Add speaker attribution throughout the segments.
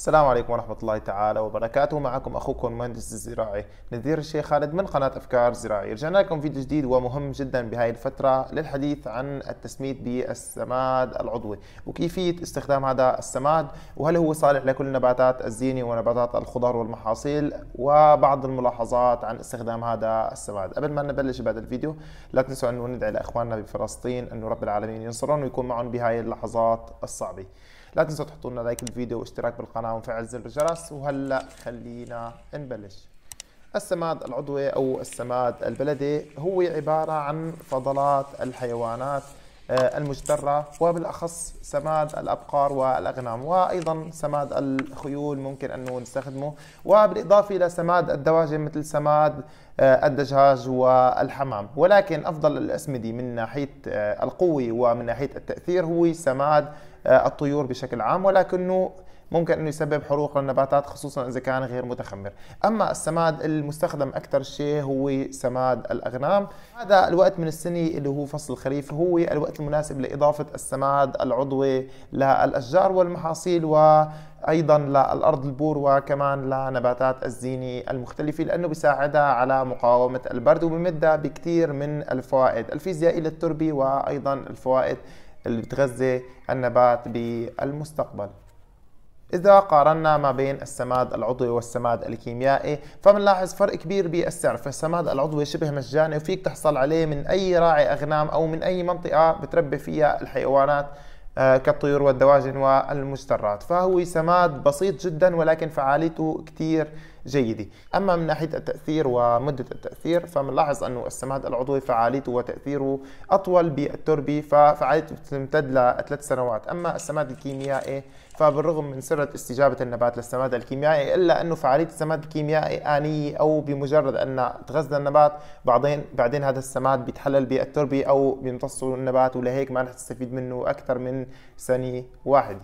Speaker 1: السلام عليكم ورحمة الله تعالى وبركاته معكم أخوكم مهندس الزراعي نذير الشيخ خالد من قناة أفكار زراعية رجعنا لكم فيديو جديد ومهم جدا بهاي الفترة للحديث عن التسميد بالسماد العضوي وكيفية استخدام هذا السماد وهل هو صالح لكل نباتات الزينة ونباتات الخضار والمحاصيل وبعض الملاحظات عن استخدام هذا السماد قبل ما نبلش بهذا الفيديو لا تنسوا أنه ندعي لإخواننا بفلسطين أنه رب العالمين ينصرهم ويكون معهم بهاي اللحظات الصعبة لا تنسوا تحطوا لنا لايك الفيديو واشتراك بالقناه وفعل زر الجرس وهلا خلينا نبلش السماد العضوي او السماد البلدي هو عباره عن فضلات الحيوانات آه، المجترة وبالأخص سماد الأبقار والأغنام وأيضا سماد الخيول ممكن أنه نستخدمه وبالإضافة إلى سماد الدواجن مثل سماد آه، الدجاج والحمام ولكن أفضل الأسمدة من ناحية آه، القوة ومن ناحية التأثير هو سماد الطيور بشكل عام ولكنه ممكن انه يسبب حروق للنباتات خصوصا اذا كان غير متخمر اما السماد المستخدم اكثر شيء هو سماد الاغنام هذا الوقت من السنه اللي هو فصل الخريف هو الوقت المناسب لاضافه السماد العضوي للاشجار والمحاصيل و ايضا للارض البور وكمان لنباتات الزينه المختلفه لانه بيساعدها على مقاومه البرد وبمدها بكثير من الفوائد الفيزيائيه للتربه وايضا الفوائد اللي بتغذي النبات بالمستقبل إذا قارنا ما بين السماد العضوي والسماد الكيميائي فبنلاحظ فرق كبير بالسعر فالسماد العضوي شبه مجاني وفيك تحصل عليه من أي راعي أغنام أو من أي منطقة بتربي فيها الحيوانات آه، كالطيور والدواجن والمجترات فهو سماد بسيط جدا ولكن فعاليته كتير جيده اما من ناحيه التاثير ومده التاثير فبنلاحظ انه السماد العضوي فعاليته وتاثيره اطول بالتربه ففعاليته بتمتد لثلاث سنوات اما السماد الكيميائي فبالرغم من سرعة استجابة النبات للسماد الكيميائي إلا أنه فعالية السماد الكيميائي آنية أو بمجرد أن تغذى النبات بعدين بعدين هذا السماد بيتحلل بالتربة أو بيمتصه النبات ولهيك ما رح تستفيد منه أكثر من سنة واحدة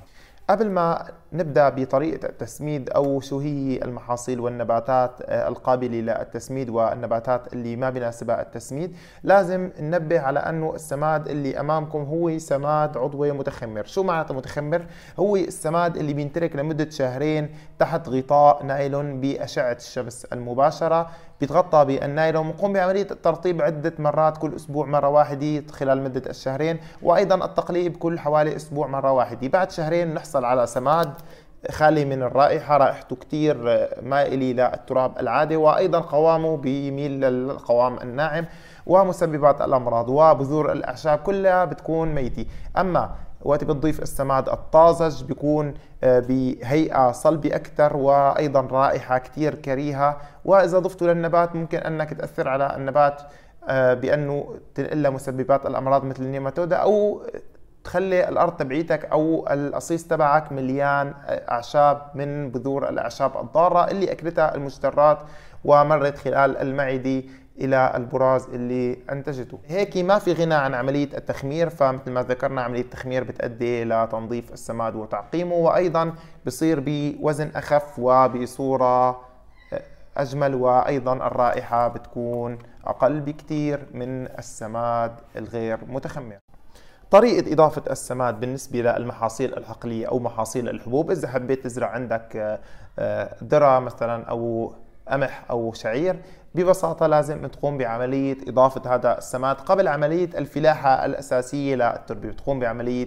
Speaker 1: قبل ما نبدا بطريقه التسميد او شو هي المحاصيل والنباتات آه، القابله للتسميد والنباتات اللي ما بناسبها التسميد لازم ننبه على انه السماد اللي امامكم هو سماد عضوي متخمر شو معناته متخمر هو السماد اللي بينترك لمده شهرين تحت غطاء نايلون باشعه الشمس المباشره بيتغطى بالنايلون ونقوم بعملية الترطيب عدة مرات كل أسبوع مرة واحدة خلال مدة الشهرين وأيضا التقليب كل حوالي أسبوع مرة واحدة بعد شهرين نحصل على سماد خالي من الرائحة رائحته كتير مائلة للتراب العادي وأيضا قوامه بيميل للقوام الناعم ومسببات الأمراض وبذور الأعشاب كلها بتكون ميتة أما وقت بتضيف السماد الطازج بيكون آه، بهيئة صلبة أكثر وأيضا رائحة كتير كريهة وإذا ضفته للنبات ممكن أنك تأثر على النبات آه، بأنه تنقل مسببات الأمراض مثل النيماتودا أو تخلي الارض تبعيتك او القصيص تبعك مليان آه، اعشاب من بذور الاعشاب الضاره اللي اكلتها المجدرات ومرت خلال المعده الى البراز اللي انتجته هيك ما في غنى عن عمليه التخمير فمثل ما ذكرنا عمليه التخمير بتؤدي لتنظيف السماد وتعقيمه وايضا بصير بوزن اخف وبصوره اجمل وايضا الرائحه بتكون اقل بكثير من السماد الغير متخمر طريقة إضافة السماد بالنسبة للمحاصيل الحقلية أو محاصيل الحبوب إذا حبيت تزرع عندك ذرة آه، مثلا أو قمح أو شعير ببساطة لازم تقوم بعملية إضافة هذا السماد قبل عملية الفلاحة الأساسية للتربة بتقوم بعملية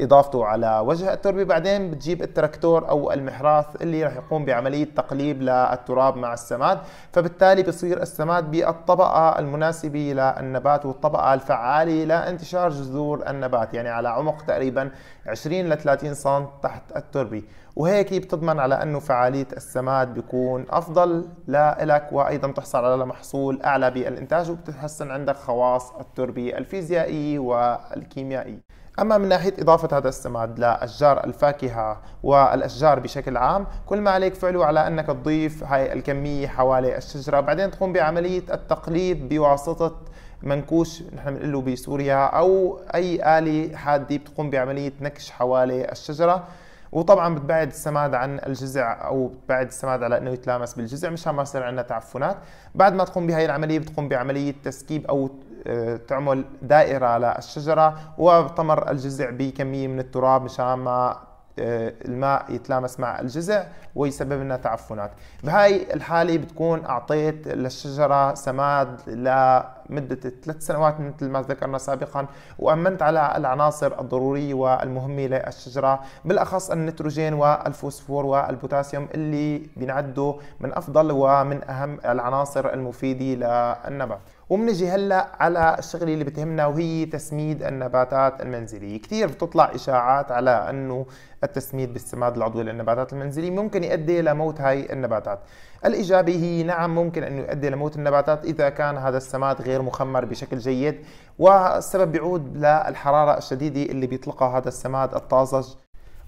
Speaker 1: اضافته على وجه التربه بعدين بتجيب التراكتور او المحراث اللي راح يقوم بعمليه تقليب للتراب مع السماد فبالتالي بصير السماد بالطبقه المناسبه للنبات والطبقه الفعاله لانتشار جذور النبات يعني على عمق تقريبا 20 ل 30 سم تحت التربه وهيك بتضمن على انه فعاليه السماد بيكون افضل لإلك وايضا تحصل على محصول اعلى بالانتاج وبتتحسن عندك خواص التربه الفيزيائيه والكيميائيه أما من ناحية إضافة هذا السماد لأشجار الفاكهة والأشجار بشكل عام كل ما عليك فعله على أنك تضيف هاي الكمية حوالي الشجرة بعدين تقوم بعملية التقليب بواسطة منكوش نحن بنقله له بسوريا أو أي آلة حادة بتقوم بعملية نكش حوالي الشجرة وطبعا بتبعد السماد عن الجزع او بتبعد السماد على انه يتلامس بالجزع مشان ما يصير عندنا تعفنات بعد ما تقوم بهي العمليه بتقوم بعمليه تسكيب او آه، تعمل دائرة على الشجرة وتمر الجزع بكمية من التراب مشان ما آه، الماء يتلامس مع الجزع ويسبب لنا تعفنات بهاي الحالة بتكون أعطيت للشجرة سماد لمدة ثلاث سنوات مثل ما ذكرنا سابقا وأمنت على العناصر الضرورية والمهمة للشجرة بالأخص النيتروجين والفوسفور والبوتاسيوم اللي بنعده من أفضل ومن أهم العناصر المفيدة للنبات وبنجي هلا على الشغله اللي بتهمنا وهي تسميد النباتات المنزليه، كثير بتطلع اشاعات على انه التسميد بالسماد العضوي للنباتات المنزليه ممكن يؤدي لموت هاي النباتات. الاجابه هي نعم ممكن انه يؤدي لموت النباتات اذا كان هذا السماد غير مخمر بشكل جيد والسبب بيعود للحراره الشديده اللي بيطلقها هذا السماد الطازج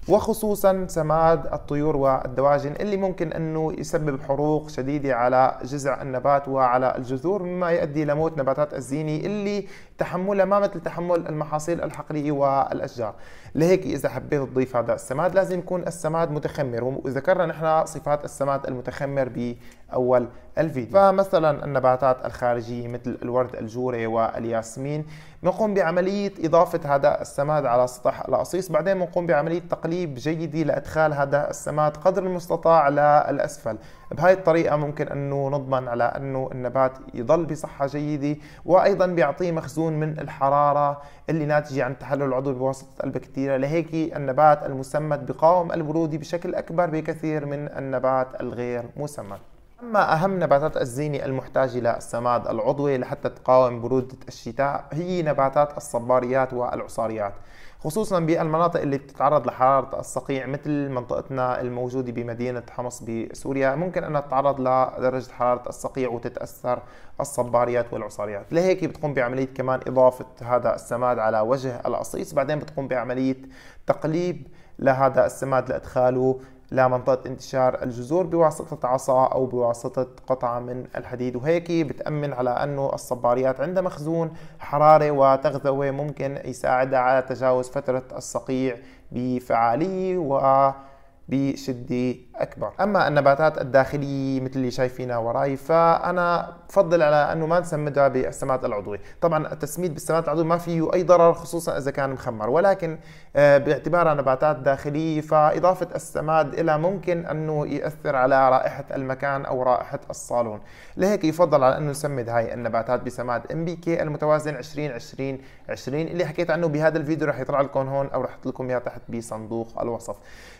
Speaker 1: وخصوصا سماد الطيور والدواجن اللي ممكن انه يسبب حروق شديده على جذع النبات وعلى الجذور مما يؤدي لموت نباتات الزينه اللي تحملها ما مثل تحمل المحاصيل الحقليه والاشجار لهيك اذا حبيت تضيف هذا السماد لازم يكون السماد متخمر وذكرنا نحن صفات السماد المتخمر باول الفيديو فمثلا النباتات الخارجيه مثل الورد الجوري والياسمين بنقوم بعملية إضافة هذا السماد على سطح الأصيص بعدين بنقوم بعملية تقليب جيدة لإدخال هذا السماد قدر المستطاع للأسفل بهذه الطريقة ممكن أنه نضمن على أنه النبات يضل بصحة جيدة وأيضا بيعطيه مخزون من الحرارة اللي ناتجة عن التحلل العضوي بواسطة البكتيريا لهيك النبات المسمد بقاوم البرودة بشكل أكبر بكثير من النبات الغير مسمد أما أهم نباتات الزينة المحتاجة للسماد العضوي لحتى تقاوم برودة الشتاء هي نباتات الصباريات والعصاريات خصوصا بالمناطق اللي بتتعرض لحرارة الصقيع مثل منطقتنا الموجودة بمدينة حمص بسوريا ممكن أنها تتعرض لدرجة حرارة الصقيع وتتأثر الصباريات والعصاريات لهيك بتقوم بعملية كمان إضافة هذا السماد على وجه الأصيص بعدين بتقوم بعملية تقليب لهذا السماد لإدخاله لمنطقة انتشار الجذور بواسطة عصا أو بواسطة قطعة من الحديد وهيك بتأمن على أنه الصباريات عندها مخزون حرارة وتغذوي ممكن يساعدها على تجاوز فترة الصقيع بفعالية وبشدة اكبر اما النباتات الداخليه مثل اللي شايفينها وراي فانا بفضل على انه ما نسمدها بالسماد العضوي طبعا التسميد بالسماد العضوي ما فيه اي ضرر خصوصا اذا كان مخمر ولكن آه، باعتبارها نباتات داخليه فاضافه السماد الى ممكن انه ياثر على رائحه المكان او رائحه الصالون لهيك يفضل على انه نسمد هاي النباتات بسماد ام بي كي المتوازن 20 20 20 اللي حكيت عنه بهذا الفيديو رح يطلع لكم هون او رح احط لكم اياه تحت بصندوق الوصف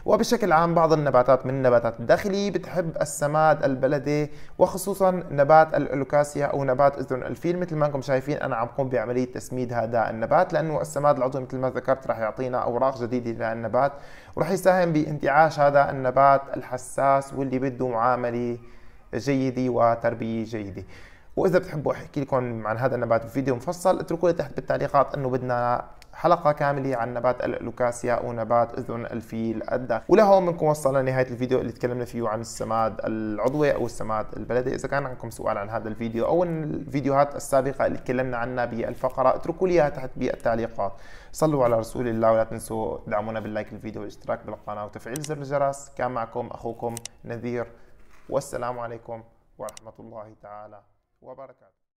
Speaker 1: وبشكل عام بعض النباتات من النباتات الداخلية بتحب السماد البلدي وخصوصا نبات الألوكاسيا أو نبات أذن الفيل مثل ما أنكم شايفين أنا عم قوم بعملية تسميد هذا النبات لأنه السماد العضوي مثل ما ذكرت رح يعطينا أوراق جديدة للنبات ورح يساهم بانتعاش هذا النبات الحساس واللي بده معاملة جيدة وتربية جيدة واذا بتحبوا احكي لكم عن هذا النبات بفيديو مفصل اتركوا لي تحت بالتعليقات انه بدنا حلقة كاملة عن نبات الألوكاسيا ونبات أذن الفيل الداخلي ولهون بنكون وصلنا لنهاية الفيديو اللي تكلمنا فيه عن السماد العضوي أو السماد البلدي إذا كان عندكم سؤال عن هذا الفيديو أو عن الفيديوهات السابقة اللي تكلمنا عنها بالفقرة اتركوا لي تحت بالتعليقات صلوا على رسول الله ولا تنسوا دعمونا باللايك للفيديو والاشتراك بالقناة وتفعيل زر الجرس كان معكم أخوكم نذير والسلام عليكم ورحمة الله تعالى وبركاته